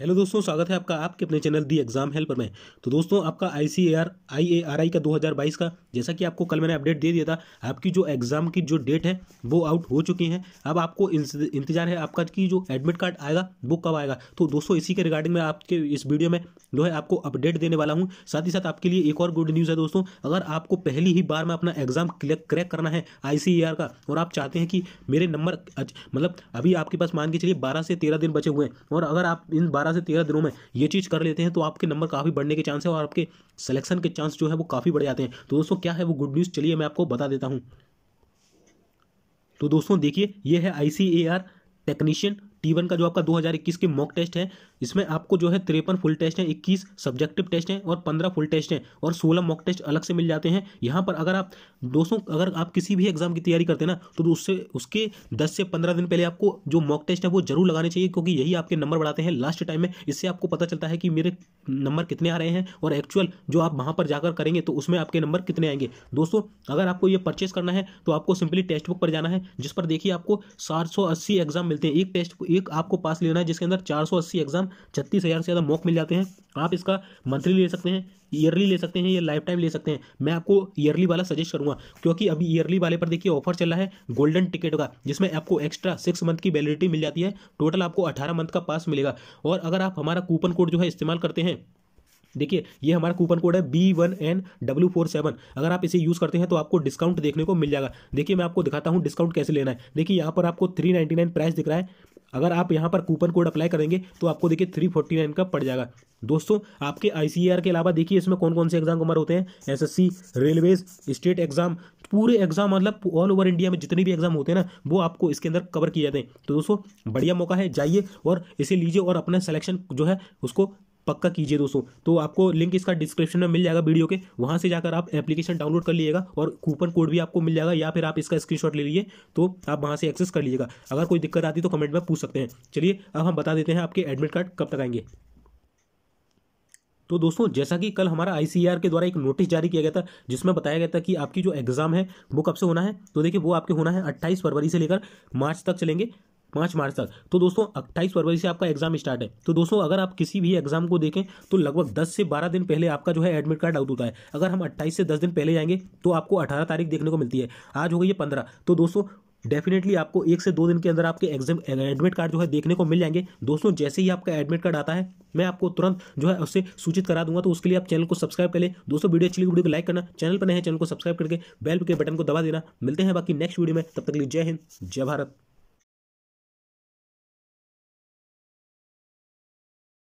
hello दोस्तों स्वागत है आपका आपके अपने चैनल दी एग्जाम हेल्पर में तो दोस्तों आपका आई C R I A R आई का 2022 का जैसा कि आपको कल मैंने अपडेट दे दिया था आपकी जो एग्ज़ाम की जो डेट है वो आउट हो चुकी है अब आपको इंतजार है आपका कि जो एडमिट कार्ड आएगा वो कब आएगा तो दोस्तों इसी के रिगार्डिंग में आपके इस वीडियो में जो है आपको अपडेट देने वाला हूँ साथ ही साथ आपके लिए एक और गुड न्यूज़ है दोस्तों अगर आपको पहली ही बार में अपना एग्ज़ाम क्रैक करना है आई का और आप चाहते हैं कि मेरे नंबर मतलब अभी आपके पास मान के चलिए बारह से तेरह दिन बचे हुए हैं और अगर आप इन बारह बारह से तेरह दिनों में ये चीज़ कर लेते हैं तो आपके नंबर काफ़ी बढ़ने के चांस है और आपके सिलेक्शन के चांस जो है वो काफ़ी बढ़ जाते हैं तो दोस्तों क्या है वो गुड न्यूज़ चलिए मैं आपको बता देता हूँ तो दोस्तों देखिए ये है आई टेक्नीशियन टी का जो आपका दो के मॉक टेस्ट है इसमें आपको जो है तिरपन फुल टेस्ट हैं इक्कीस सब्जेक्टिव टेस्ट हैं और पंद्रह फुल टेस्ट हैं और सोलह मॉक टेस्ट अलग से मिल जाते हैं यहाँ पर अगर आप दोस्तों अगर आप किसी भी एग्जाम की तैयारी करते हैं ना तो, तो उससे उसके दस से पंद्रह दिन पहले आपको जो मॉक टेस्ट है वो जरूर लगाने चाहिए क्योंकि यही आपके नंबर बढ़ाते हैं लास्ट टाइम में इससे आपको पता चलता है कि मेरे नंबर कितने आ रहे हैं और एक्चुअल जो आप वहाँ पर जाकर करेंगे तो उसमें आपके नंबर कितने आएंगे दोस्तों अगर आपको ये परचेस करना है तो आपको सिंपली टेक्स्ट बुक पर जाना है जिस पर देखिए आपको 480 एग्जाम मिलते हैं एक टेस्ट एक आपको पास लेना है जिसके अंदर चार एग्जाम एग्जाम छत्तीस हज़ार से ज़्यादा मॉक मिल जाते हैं आप इसका मंथली ले सकते हैं ईयरली ले सकते हैं या लाइफ टाइम ले सकते हैं मैं आपको ईयरली वाला सजेस्ट करूँगा क्योंकि अभी ईयरली वाले पर देखिए ऑफर चल रहा है गोल्डन टिकट का जिसमें आपको एक्स्ट्रा सिक्स मंथ की वैलिडिटी मिल जाती है टोटल आपको अठारह मंथ का पास मिलेगा और अगर आप हमारा कूपन कोड जो है इस्तेमाल करते हैं देखिए ये हमारा कूपन कोड है B one N W four seven अगर आप इसे यूज़ करते हैं तो आपको डिस्काउंट देखने को मिल जाएगा देखिए मैं आपको दिखाता हूँ डिस्काउंट कैसे लेना है देखिए यहाँ पर आपको थ्री नाइन्टी नाइन प्राइस दिख रहा है अगर आप यहाँ पर कूपन कोड अप्लाई करेंगे तो आपको देखिए थ्री फोर्टी नाइन का पड़ जाएगा दोस्तों आपके आई e के अलावा देखिए इसमें कौन कौन से एग्जाम कमर होते हैं एसएससी रेलवेज स्टेट एग्जाम पूरे एग्जाम मतलब ऑल ओवर इंडिया में जितने भी एग्जाम होते हैं ना वो आपको इसके अंदर कवर किए जाते हैं तो दोस्तों बढ़िया मौका है जाइए और इसे लीजिए और अपना सिलेक्शन जो है उसको पक्का कीजिए दोस्तों तो आपको लिंक इसका डिस्क्रिप्शन में मिल जाएगा वीडियो के वहाँ से जाकर आप एप्लीकेशन डाउनलोड कर लीजिएगा और कूपन कोड भी आपको मिल जाएगा या फिर आप इसका स्क्रीनशॉट ले लीजिए तो आप वहाँ से एक्सेस कर लीजिएगा अगर कोई दिक्कत आती तो कमेंट में पूछ सकते हैं चलिए अब हम बता देते हैं आपके एडमिट कार्ड कब तक आएंगे तो दोस्तों जैसा कि कल हमारा आई e के द्वारा एक नोटिस जारी किया गया था जिसमें बताया गया था कि आपकी जो एग्ज़ाम है वो कब से होना है तो देखिए वो आपके होना है 28 फरवरी से लेकर मार्च तक चलेंगे पाँच मार्च तक तो दोस्तों अट्ठाईस फरवरी से आपका एग्जाम स्टार्ट है तो दोस्तों अगर आप किसी भी एग्जाम को देखें तो लगभग दस से बारह दिन पहले आपका जो है एडमिट कार्ड आउट होता है अगर हम अट्ठाईस से दस दिन पहले जाएंगे तो आपको अठारह तारीख देखने को मिलती है आज हो गई है पंद्रह तो दोस्तों डेफिनेटली आपको एक से दो दिन के अंदर आपके एग्जाम एडमिट कार्ड जो है देखने को मिल जाएंगे दोस्तों जैसे ही आपका एडमिट कार्ड आता है मैं आपको तुरंत जो है उससे सूचित करा दूंगा तो उसके लिए आप चैनल को सब्सक्राइब कर ले दोस्तों वीडियो अच्छी वीडियो को लाइक करना चैनल पर नए चैनल को सब्सक्राइब करके बेल के बटन को दबा देना मिलते हैं बाकी नेक्स्ट वीडियो में तब तक लिए जय हिंद जय भारत